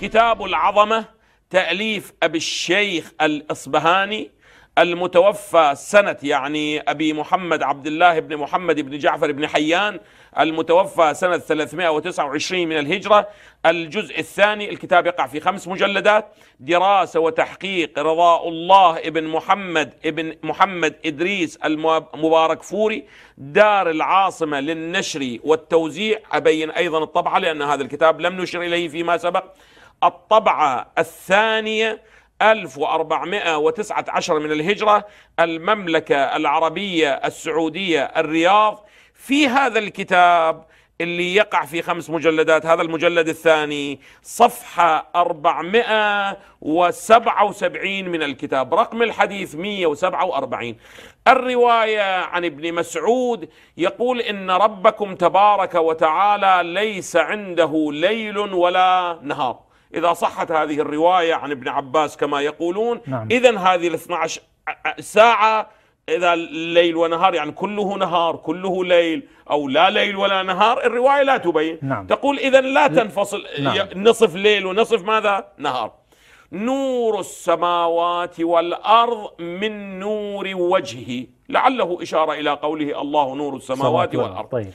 كتاب العظمة تأليف أبي الشيخ الإصبهاني المتوفى سنة يعني أبي محمد عبد الله بن محمد بن جعفر بن حيان المتوفى سنة 329 من الهجرة الجزء الثاني الكتاب يقع في خمس مجلدات دراسة وتحقيق رضاء الله ابن محمد ابن محمد إدريس المبارك فوري دار العاصمة للنشر والتوزيع أبين أيضا الطبعة لأن هذا الكتاب لم نشر إليه فيما سبق الطبعة الثانية 1419 من الهجرة المملكة العربية السعودية الرياض في هذا الكتاب اللي يقع في خمس مجلدات هذا المجلد الثاني صفحة 477 من الكتاب رقم الحديث 147 الرواية عن ابن مسعود يقول إن ربكم تبارك وتعالى ليس عنده ليل ولا نهار إذا صحت هذه الرواية عن ابن عباس كما يقولون نعم. إذا هذه ال 12 ساعة إذا الليل ونهار يعني كله نهار كله ليل أو لا ليل ولا نهار الرواية لا تبين نعم. تقول إذا لا تنفصل نعم. نصف ليل ونصف ماذا نهار نور السماوات والأرض من نور وجهه لعله إشارة إلى قوله الله نور السماوات والأرض طيب.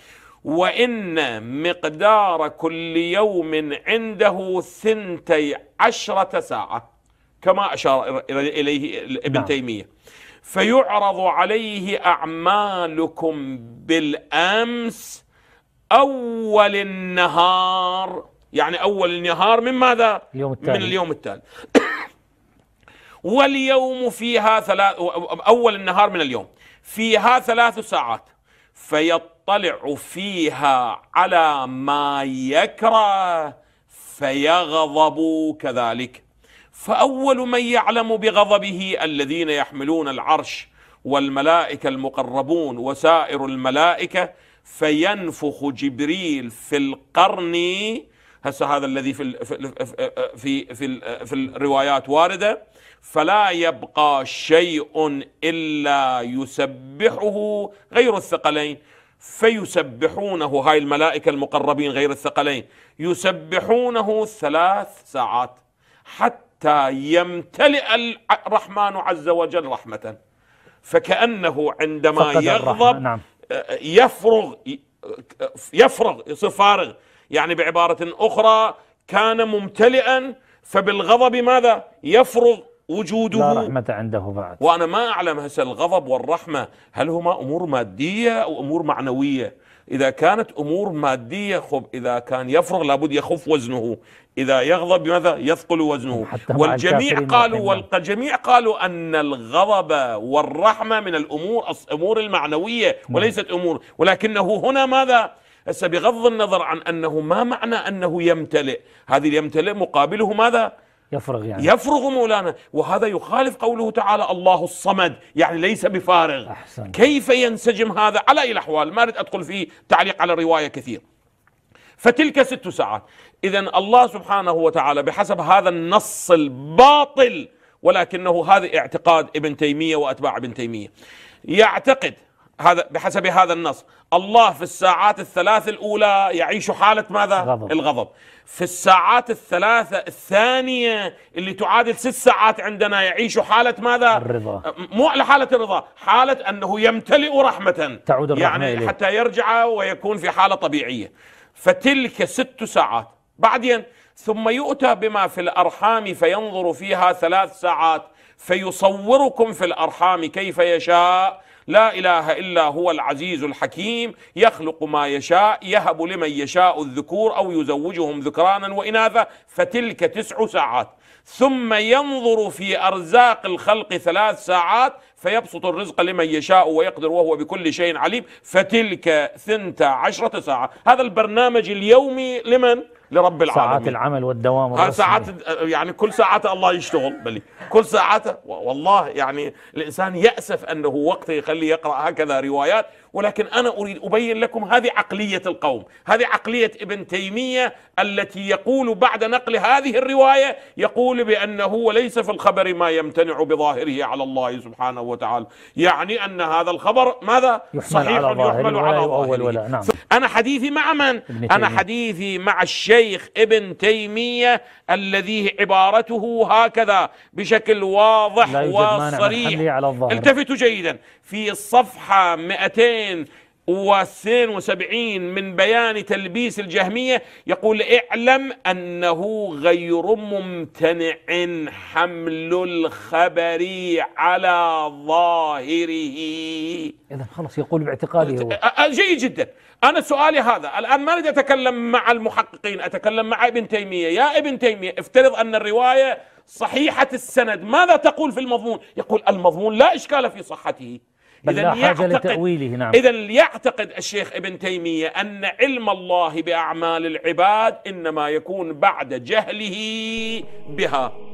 وإن مقدار كل يوم عنده ثنتي عشرة ساعة كما أشار إليه ابن نعم. تيمية فيعرض عليه أعمالكم بالأمس أول النهار يعني أول النهار من ماذا؟ اليوم التالي. من اليوم التالي واليوم فيها ثلاث أول النهار من اليوم فيها ثلاث ساعات فيطلع فيها على ما يكره فيغضب كذلك فاول من يعلم بغضبه الذين يحملون العرش والملائكه المقربون وسائر الملائكه فينفخ جبريل في القرن هسه هذا الذي في في في في, في الروايات وارده فلا يبقى شيء الا يسبحه غير الثقلين فيسبحونه هاي الملائكه المقربين غير الثقلين يسبحونه ثلاث ساعات حتى يمتلئ الرحمن عز وجل رحمه فكانه عندما يغضب نعم. يفرغ يفرغ يصير فارغ يعني بعبارة أخرى كان ممتلئا فبالغضب ماذا يفرغ وجوده لا رحمة عنده بعد وأنا ما أعلم هسه الغضب والرحمة هل هما أمور مادية أو أمور معنوية إذا كانت أمور مادية خب إذا كان يفرغ لابد يخف وزنه إذا يغضب ماذا يثقل وزنه حتى والجميع قالوا والجميع قالوا أن الغضب والرحمة من الأمور أمور المعنوية نعم. وليست أمور ولكنه هنا ماذا هسه بغض النظر عن انه ما معنى انه يمتلئ هذه يمتلئ مقابله ماذا يفرغ يعني يفرغ مولانا وهذا يخالف قوله تعالى الله الصمد يعني ليس بفارغ أحسن. كيف ينسجم هذا على أي الأحوال ما أريد أدخل في تعليق على الرواية كثير فتلك ست ساعات إذا الله سبحانه وتعالى بحسب هذا النص الباطل ولكنه هذا اعتقاد ابن تيمية وأتباع ابن تيمية يعتقد هذا بحسب هذا النص الله في الساعات الثلاث الأولى يعيش حالة ماذا؟ غضب. الغضب في الساعات الثلاثة الثانية اللي تعادل ست ساعات عندنا يعيش حالة ماذا؟ الرضا مو على حالة الرضا حالة أنه يمتلئ رحمة تعود الرحمة يعني إليه. حتى يرجع ويكون في حالة طبيعية فتلك ست ساعات بعدين ثم يؤتى بما في الأرحام فينظر فيها ثلاث ساعات فيصوركم في الأرحام كيف يشاء لا إله إلا هو العزيز الحكيم يخلق ما يشاء يهب لمن يشاء الذكور أو يزوجهم ذكرانا وإناثا فتلك تسع ساعات ثم ينظر في أرزاق الخلق ثلاث ساعات فيبسط الرزق لمن يشاء ويقدر وهو بكل شيء عليم فتلك ثنتا عشرة ساعة هذا البرنامج اليومي لمن؟ لرب العالمين ساعات العمل والدوام ساعات يعني كل ساعات الله يشتغل بلي كل ساعات والله يعني الإنسان يأسف أنه وقته يخليه يقرأ هكذا روايات ولكن أنا أريد أبين لكم هذه عقلية القوم هذه عقلية ابن تيمية التي يقول بعد نقل هذه الرواية يقول بأنه وليس في الخبر ما يمتنع بظاهره على الله سبحانه وتعالى يعني أن هذا الخبر ماذا يحمل صحيح على يحمل على ظاهره نعم. أنا حديثي مع من؟ أنا حديثي مع الشيء الشيخ ابن تيمية الذي عبارته هكذا بشكل واضح وصريح التفتوا جيدا في الصفحة 200 و72 من بيان تلبيس الجهمية يقول اعلم أنه غير ممتنع حمل الخبر على ظاهره إذا خلص يقول باعتقاده هو جيد جدا أنا سؤالي هذا الآن ما أريد أتكلم مع المحققين أتكلم مع ابن تيمية يا ابن تيمية افترض أن الرواية صحيحة السند ماذا تقول في المضمون يقول المضمون لا إشكال في صحته بل إذن لا حاجة لتأويله نعم إذن يعتقد الشيخ ابن تيمية أن علم الله بأعمال العباد إنما يكون بعد جهله بها